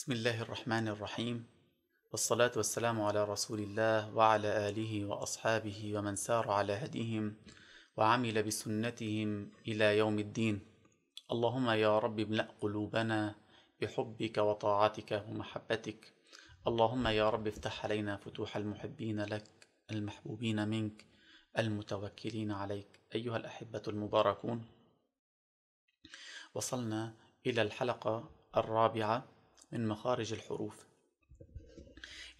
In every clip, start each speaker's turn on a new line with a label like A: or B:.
A: بسم الله الرحمن الرحيم والصلاة والسلام على رسول الله وعلى آله وأصحابه ومن سار على هديهم وعمل بسنتهم إلى يوم الدين اللهم يا رب املأ قلوبنا بحبك وطاعتك ومحبتك اللهم يا رب افتح علينا فتوح المحبين لك المحبوبين منك المتوكلين عليك أيها الأحبة المباركون وصلنا إلى الحلقة الرابعة من مخارج الحروف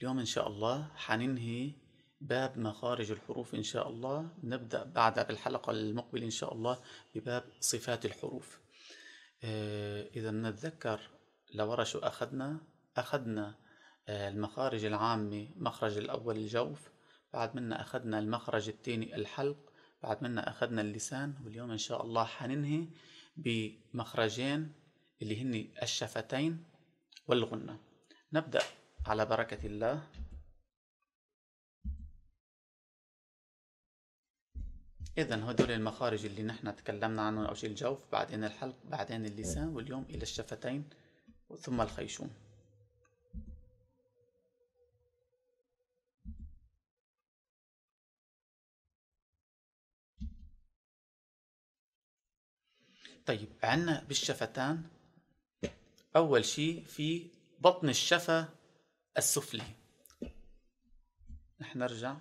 A: اليوم إن شاء الله حننهي باب مخارج الحروف إن شاء الله نبدأ بعد بالحلقة المقبلة إن شاء الله بباب صفات الحروف آه، إذا نتذكر لورش أخذنا أخذنا آه، المخارج العامة مخرج الأول الجوف بعد منا أخذنا المخرج الثاني الحلق بعد منا أخذنا اللسان واليوم إن شاء الله حننهي بمخرجين اللي هن الشفتين والغنة نبدأ على بركة الله إذا هدول المخارج اللي نحن تكلمنا عنهم أو شيء الجوف بعدين الحلق بعدين اللسان واليوم إلى الشفتين ثم الخيشوم طيب عنا بالشفتان أول شيء في بطن الشفة السفلي نحن نرجع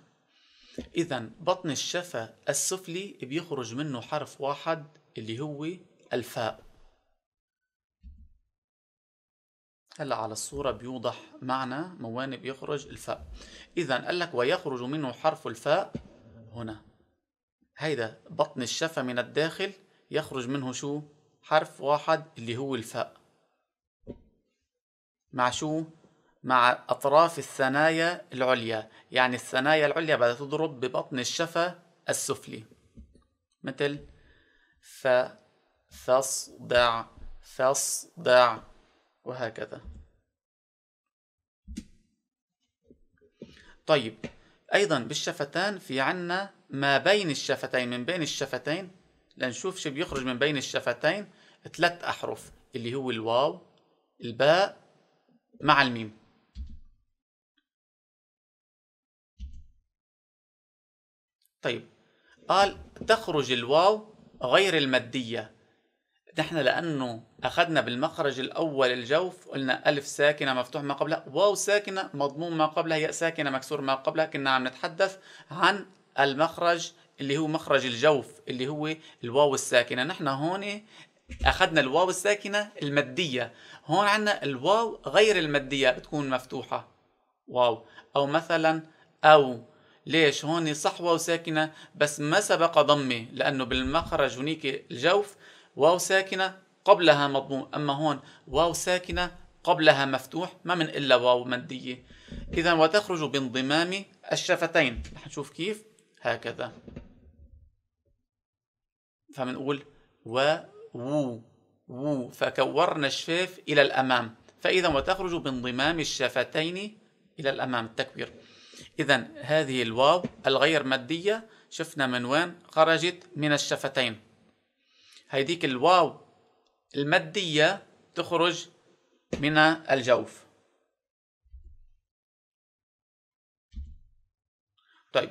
A: إذا بطن الشفة السفلي بيخرج منه حرف واحد اللي هو الفاء هلا على الصورة بيوضح معنى موان بيخرج الفاء إذا قال لك ويخرج منه حرف الفاء هنا هيدا بطن الشفة من الداخل يخرج منه شو حرف واحد اللي هو الفاء مع شو؟ مع أطراف الثنايا العليا يعني الثنايا العليا بدها تضرب ببطن الشفة السفلي مثل ف فصدع فصدع وهكذا طيب أيضا بالشفتان في عنا ما بين الشفتين من بين الشفتين لنشوف شو بيخرج من بين الشفتين ثلاث أحرف اللي هو الواو الباء مع الميم طيب قال تخرج الواو غير المادية نحن لأنه أخذنا بالمخرج الأول الجوف قلنا ألف ساكنة مفتوح ما قبلها واو ساكنة مضموم ما قبلها ياء ساكنة مكسور ما قبلها كنا عم نتحدث عن المخرج اللي هو مخرج الجوف اللي هو الواو الساكنة نحن هون اخذنا الواو الساكنه الماديه هون عندنا الواو غير الماديه بتكون مفتوحه واو او مثلا او ليش هون صح واو ساكنه بس ما سبق ضمه لانه بالمخرج هنيك الجوف واو ساكنه قبلها مضموم اما هون واو ساكنه قبلها مفتوح ما من الا واو ماديه اذا وتخرج بانضمام الشفتين رح نشوف كيف هكذا فمنقول و وو وو فكورنا الشفاف إلى الأمام فإذا وتخرج بانضمام الشفتين إلى الأمام التكبير إذا هذه الواو الغير مادية شفنا من وين خرجت من الشفتين هيديك الواو المادية تخرج من الجوف طيب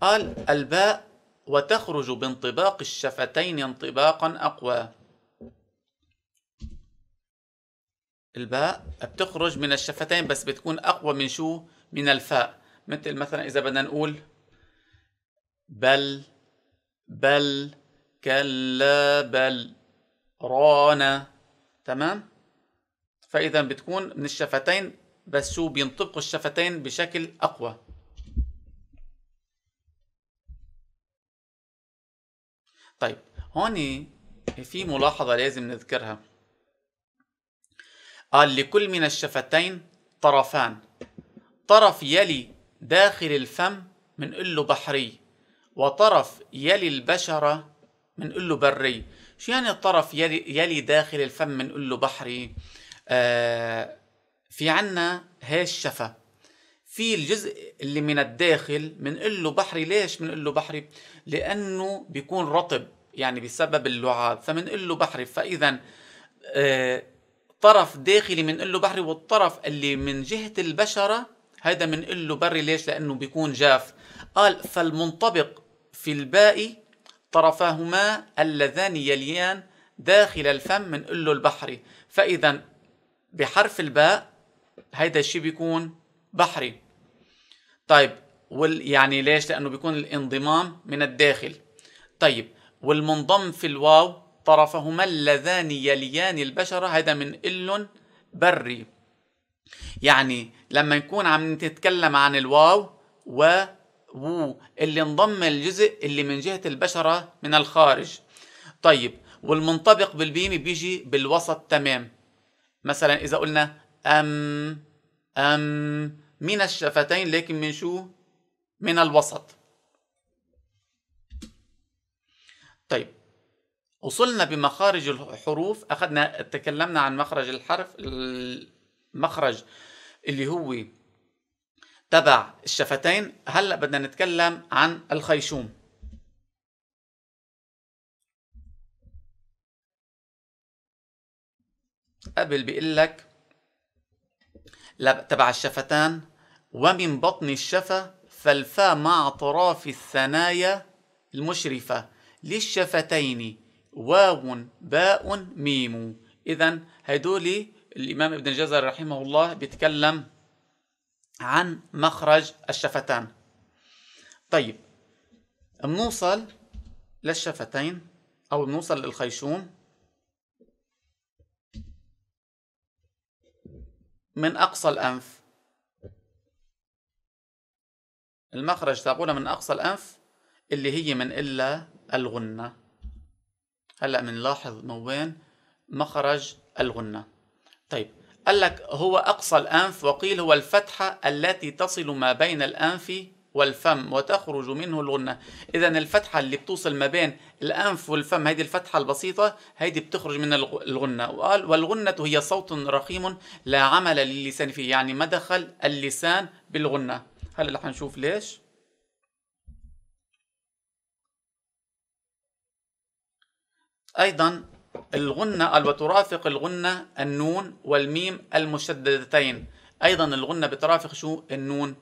A: قال الباء وتخرج بانطباق الشفتين انطباقا أقوى الباء بتخرج من الشفتين بس بتكون أقوى من شو؟ من الفاء مثل مثلا إذا بدنا نقول بل بل كلا بل رانا تمام؟ فإذا بتكون من الشفتين بس شو بينطبقوا الشفتين بشكل أقوى هون في ملاحظة لازم نذكرها قال لكل من الشفتين طرفان طرف يلي داخل الفم من له بحري وطرف يلي البشرة من له بري شو يعني الطرف يلي, يلي داخل الفم من له بحري آه في عنا هاي الشفة في الجزء اللي من الداخل من له بحري ليش من له بحري لأنه بيكون رطب يعني بسبب اللعاب فمنقول له بحري فاذا آه، طرف داخلي منقول له بحري والطرف اللي من جهه البشره هذا منقول له بري ليش لانه بيكون جاف قال فالمنطبق في الباقي طرفاهما اللذان يليان داخل الفم من له البحري فاذا بحرف الباء هيدا الشيء بيكون بحري طيب وال يعني ليش لانه بيكون الانضمام من الداخل طيب والمنضم في الواو طرفهما اللذان يليان البشرة هذا من إل بري يعني لما نكون عم نتكلم عن الواو و وو اللي انضم الجزء اللي من جهة البشرة من الخارج طيب والمنطبق بالبيم بيجي بالوسط تمام مثلا إذا قلنا أم أم من الشفتين لكن من شو؟ من الوسط وصلنا بمخارج الحروف اخذنا تكلمنا عن مخرج الحرف المخرج اللي هو تبع الشفتين هلا بدنا نتكلم عن الخيشوم قبل بيقول لك تبع الشفتان ومن بطن الشفة فالفا مع اطراف الثنايا المشرفة للشفتين واو باء ميم إذا هدول الإمام ابن جزر رحمه الله بيتكلم عن مخرج الشفتان طيب بنوصل للشفتين أو بنوصل للخيشوم من أقصى الأنف المخرج تقول من أقصى الأنف اللي هي من إلا الغنة هلا بنلاحظ من وين مخرج الغنة طيب قال لك هو أقصى الأنف وقيل هو الفتحة التي تصل ما بين الأنف والفم وتخرج منه الغنة إذا الفتحة اللي بتوصل ما بين الأنف والفم هذه الفتحة البسيطة هذه بتخرج من الغنة وقال والغنة هي صوت رخيم لا عمل للسان فيه يعني ما دخل اللسان بالغنة هلا رح نشوف ليش أيضا الغنة وترافق الغنة النون والميم المشددتين أيضا الغنة بترافق شو النون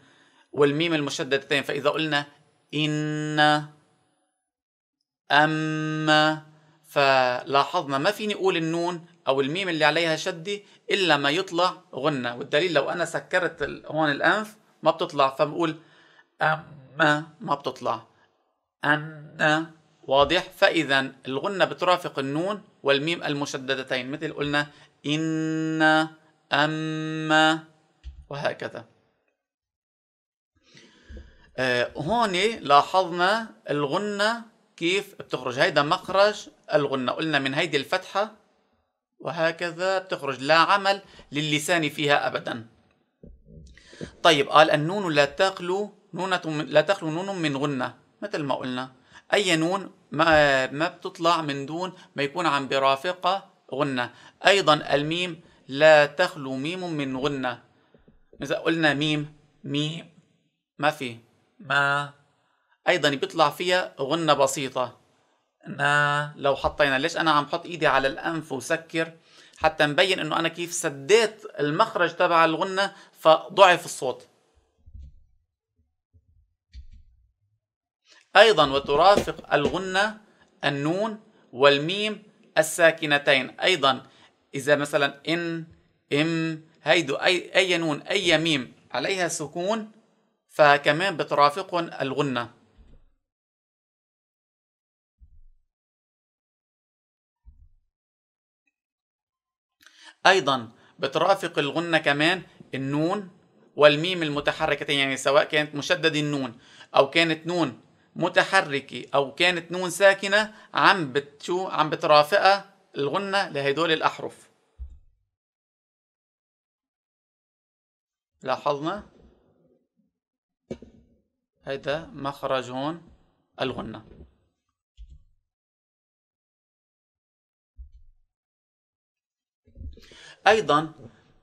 A: والميم المشددتين فإذا قلنا إن أما فلاحظنا ما فيني أقول النون أو الميم اللي عليها شدة إلا ما يطلع غنة والدليل لو أنا سكرت هون الأنف ما بتطلع فبقول أما ما بتطلع أنا واضح فإذا الغنة بترافق النون والميم المشددتين مثل قلنا إن أما وهكذا آه هون لاحظنا الغنة كيف بتخرج هيدا مخرج الغنة قلنا من هيدي الفتحة وهكذا بتخرج لا عمل للسان فيها أبدا طيب قال النون لا تخلو نونة لا تخلو نون من غنة مثل ما قلنا اي نون ما ما بتطلع من دون ما يكون عم برافقه غنه ايضا الميم لا تخلو ميم من غنه اذا قلنا ميم مي ما في ما ايضا بيطلع فيها غنه بسيطه نا لو حطينا ليش انا عم حط ايدي على الانف وسكر حتى مبين انه انا كيف سديت المخرج تبع الغنه فضعف الصوت أيضا وترافق الغنة النون والميم الساكنتين أيضا إذا مثلا إن إم هيدو أي, أي نون أي ميم عليها سكون فكمان بترافقهم الغنة أيضا بترافق الغنة كمان النون والميم المتحركتين يعني سواء كانت مشددة النون أو كانت نون متحركة أو كانت نون ساكنة عم بتشو عم بترافقها الغنة لهدول الأحرف لاحظنا هيدا مخرج هون الغنة أيضا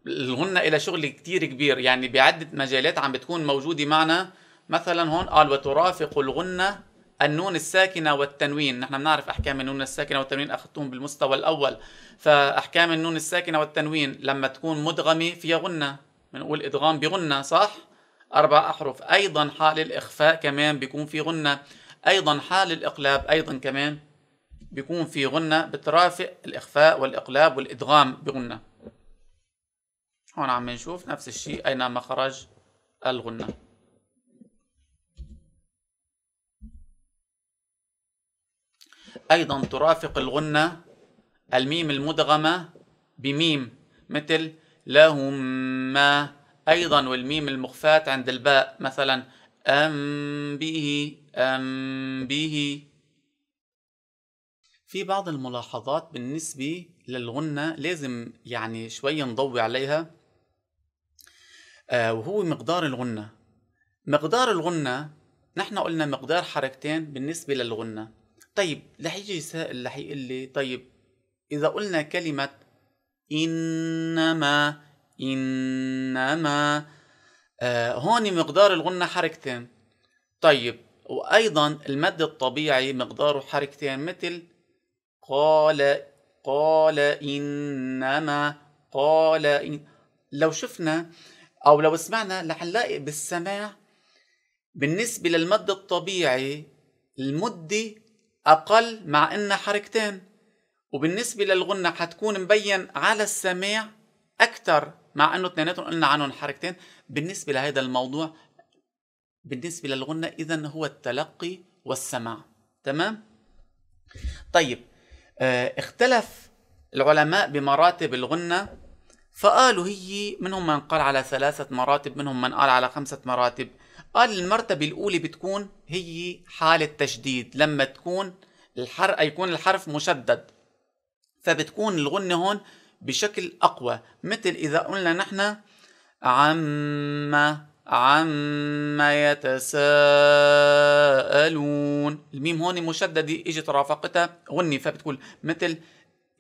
A: الغنة إلى شغل كتير كبير يعني بعدة مجالات عم بتكون موجودة معنا مثلا هون قال وترافق الغنة النون الساكنة والتنوين نحن بنعرف أحكام النون الساكنة والتنوين أخذتهم بالمستوى الأول فأحكام النون الساكنة والتنوين لما تكون مدغمة فيها غنة بنقول إدغام بغنة صح؟ أربع أحرف أيضا حال الإخفاء كمان بيكون في غنة أيضا حال الإقلاب أيضا كمان بيكون في غنة بترافق الإخفاء والإقلاب والإدغام بغنة هون عم نشوف نفس الشيء أينما خرج الغنة أيضا ترافق الغنة الميم المدغمة بميم مثل لهما أيضا والميم المخفاة عند الباء مثلا أم به أم به في بعض الملاحظات بالنسبة للغنة لازم يعني شوي نضوي عليها آه وهو مقدار الغنة مقدار الغنة نحن قلنا مقدار حركتين بالنسبة للغنة طيب رح يجي سائل رح يقول لي طيب إذا قلنا كلمة إنما إنما آه هون مقدار الغنة حركتين طيب وأيضا المد الطبيعي مقداره حركتين مثل قال قال إنما قال إن لو شفنا أو لو سمعنا رح نلاقي بالسماع بالنسبة للمد الطبيعي المدة أقل مع إنها حركتين وبالنسبة للغنة حتكون مبين على السماع أكثر مع إنه اثنيناتهم قلنا عنهم حركتين بالنسبة لهذا الموضوع بالنسبة للغنة إذا هو التلقي والسماع تمام؟ طيب اه اختلف العلماء بمراتب الغنة فقالوا هي منهم من قال على ثلاثة مراتب منهم من قال على خمسة مراتب قال المرتبة الأولى بتكون هي حالة تشديد لما تكون الحر يكون الحرف مشدد فبتكون الغنة هون بشكل أقوى مثل إذا قلنا نحن عما عما يتساءلون الميم هون مشددة اجت رافقتها غني فبتقول مثل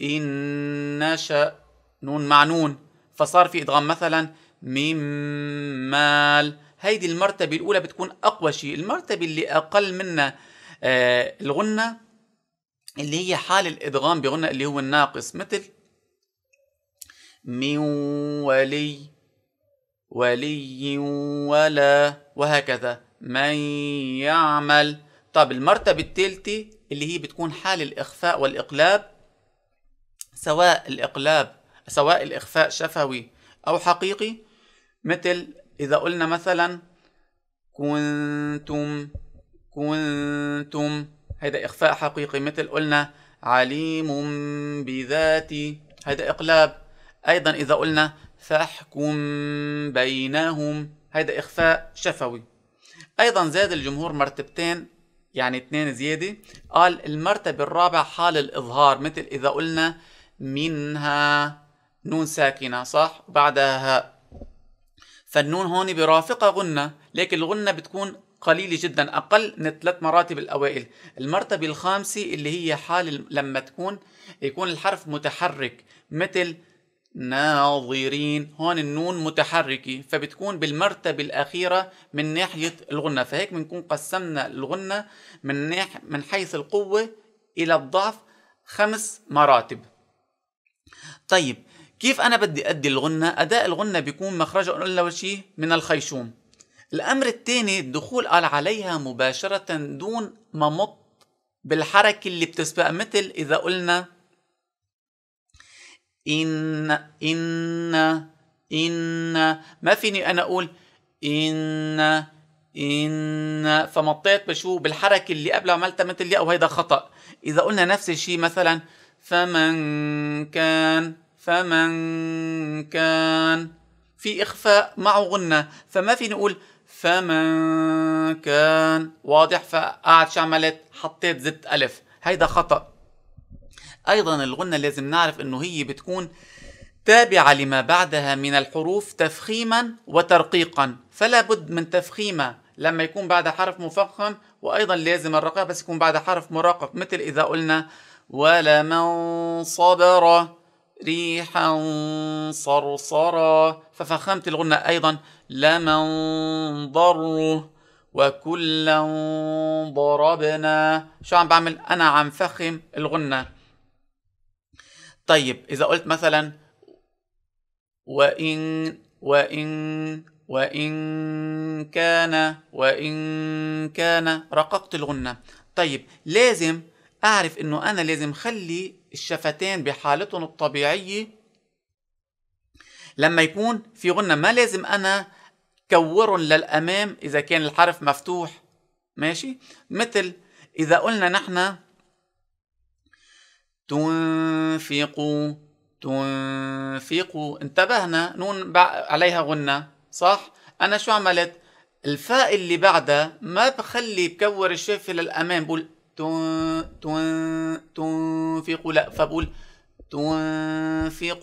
A: إن شأ نون مع نون فصار في إدغام مثلا مما هيدي المرتبة الأولى بتكون أقوى شيء المرتبة اللي أقل منها آه الغنة اللي هي حال الإدغام بغنة اللي هو الناقص مثل من ولي ولي ولا وهكذا من يعمل طب المرتبة الثالثة اللي هي بتكون حال الإخفاء والإقلاب سواء الإقلاب سواء الإخفاء شفوي أو حقيقي مثل إذا قلنا مثلا كنتم كنتم هذا إخفاء حقيقي مثل قلنا عليم بذات هذا إقلاب أيضا إذا قلنا فاحكم بينهم هذا إخفاء شفوي أيضا زاد الجمهور مرتبتين يعني اثنين زيادة قال المرتبة الرابعة حال الإظهار مثل إذا قلنا منها نون ساكنة صح وبعدها هاء فالنون هون برافقة غنة لكن الغنة بتكون قليلة جدا أقل من الثلاث مراتب الأوائل المرتبة الخامسة اللي هي حال لما تكون يكون الحرف متحرك مثل ناظرين هون النون متحركة فبتكون بالمرتبة الأخيرة من ناحية الغنة فهيك بنكون قسمنا الغنة من, ناح من حيث القوة إلى الضعف خمس مراتب طيب كيف انا بدي ادي الغنه اداء الغنه بيكون مخرجه الا شيء من الخيشوم الامر الثاني الدخول عليها مباشره دون ما مط بالحركه اللي بتسبق مثل اذا قلنا ان ان ان ما فيني انا اقول ان ان فمطيت بشو بالحركه اللي قبل عملتها مثل او هيدا خطا اذا قلنا نفس الشيء مثلا فمن كان فمن كان في إخفاء معه غنة فما في نقول فمن كان واضح فقعد شو عملت حطيت زت ألف هيدا خطأ أيضا الغنة لازم نعرف أنه هي بتكون تابعة لما بعدها من الحروف تفخيما وترقيقا فلا بد من تفخيمها لما يكون بعد حرف مفخم وأيضا لازم الرقيق بس يكون بعد حرف مراقق مثل إذا قلنا ولمن صبر ريحا صرصرا ففخمت الغنة أيضا لمن ضره وكلا ضربنا شو عم بعمل أنا عم فخم الغنة طيب إذا قلت مثلا وإن وإن وإن كان وإن كان رققت الغنة طيب لازم أعرف إنه أنا لازم خلي الشفتين بحالتهم الطبيعية لما يكون في غنة ما لازم أنا كورهم للأمام إذا كان الحرف مفتوح ماشي مثل إذا قلنا نحن تنفقوا تنفقوا انتبهنا نون عليها غنة صح أنا شو عملت الفاء اللي بعدها ما بخلي بكور الشفة للأمام بقول تن تنفق لا فبقول تنفق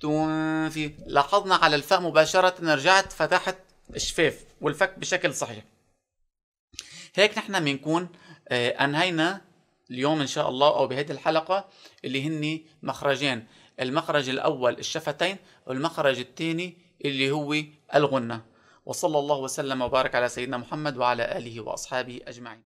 A: تنفق لاحظنا على الفاء مباشرة رجعت فتحت الشفاف والفك بشكل صحيح هيك نحن بنكون آه، أنهينا اليوم إن شاء الله أو بهذه الحلقة اللي هن مخرجين المخرج الأول الشفتين والمخرج الثاني اللي هو الغنة وصلى الله وسلم وبارك على سيدنا محمد وعلى آله وأصحابه أجمعين